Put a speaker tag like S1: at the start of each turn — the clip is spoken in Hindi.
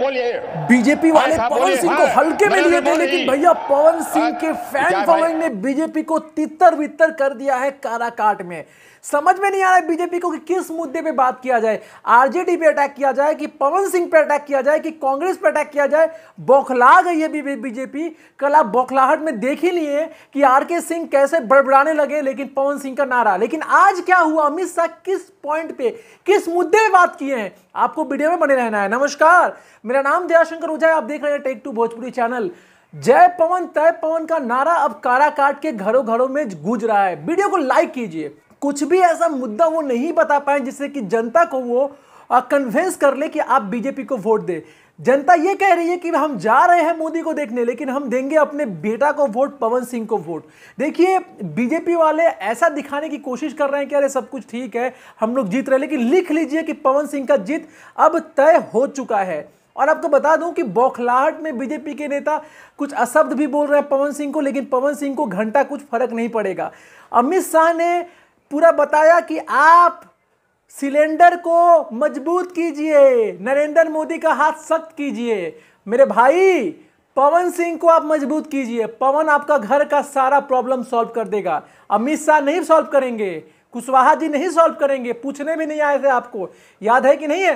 S1: बीजेपी हाँ वाले पवन सिंह को हाँ, हल्के में लिए थे लेकिन भैया पवन हाँ, सिंह के फैन फॉलोइंग ने बीजेपी को तितर बितर कर दिया है काराकाट में समझ में नहीं आ रहा है बीजेपी को कि किस मुद्दे पे बात किया जाए आरजेडी पे अटैक किया जाए कि पवन सिंह पे अटैक किया जाए कि कांग्रेस पे अटैक किया जाए बौखला गई है भी भी बीजेपी कल आप बौखलाहट में देख ही लिए कि आरके सिंह कैसे बड़बड़ाने लगे लेकिन पवन सिंह का नारा लेकिन आज क्या हुआ अमित शाह किस पॉइंट पे किस मुद्दे पे बात किए हैं आपको वीडियो में बने रहना है नमस्कार मेरा नाम दयाशंकर ओझा है आप देख रहे हैं टेक टू भोजपुरी चैनल जय पवन तय पवन का नारा अब कारा काट के घरों घरों में गूंज रहा है वीडियो को लाइक कीजिए कुछ भी ऐसा मुद्दा वो नहीं बता पाए जिससे कि जनता को वो कन्वेंस कर ले कि आप बीजेपी को वोट दे जनता ये कह रही है कि हम जा रहे हैं मोदी को देखने लेकिन हम देंगे अपने बेटा को वोट पवन सिंह को वोट देखिए बीजेपी वाले ऐसा दिखाने की कोशिश कर रहे हैं कि अरे सब कुछ ठीक है हम लोग जीत रहे हैं लेकिन लिख लीजिए कि पवन सिंह का जीत अब तय हो चुका है और आपको बता दूं कि बौखलाहट में बीजेपी के नेता कुछ अशब्द भी बोल रहे हैं पवन सिंह को लेकिन पवन सिंह को घंटा कुछ फर्क नहीं पड़ेगा अमित शाह ने पूरा बताया कि आप सिलेंडर को मजबूत कीजिए नरेंद्र मोदी का हाथ सख्त कीजिए मेरे भाई पवन सिंह को आप मजबूत कीजिए पवन आपका घर का सारा प्रॉब्लम सॉल्व कर देगा अमित शाह नहीं सॉल्व करेंगे कुशवाहा जी नहीं सॉल्व करेंगे पूछने भी नहीं आए थे आपको याद है कि नहीं है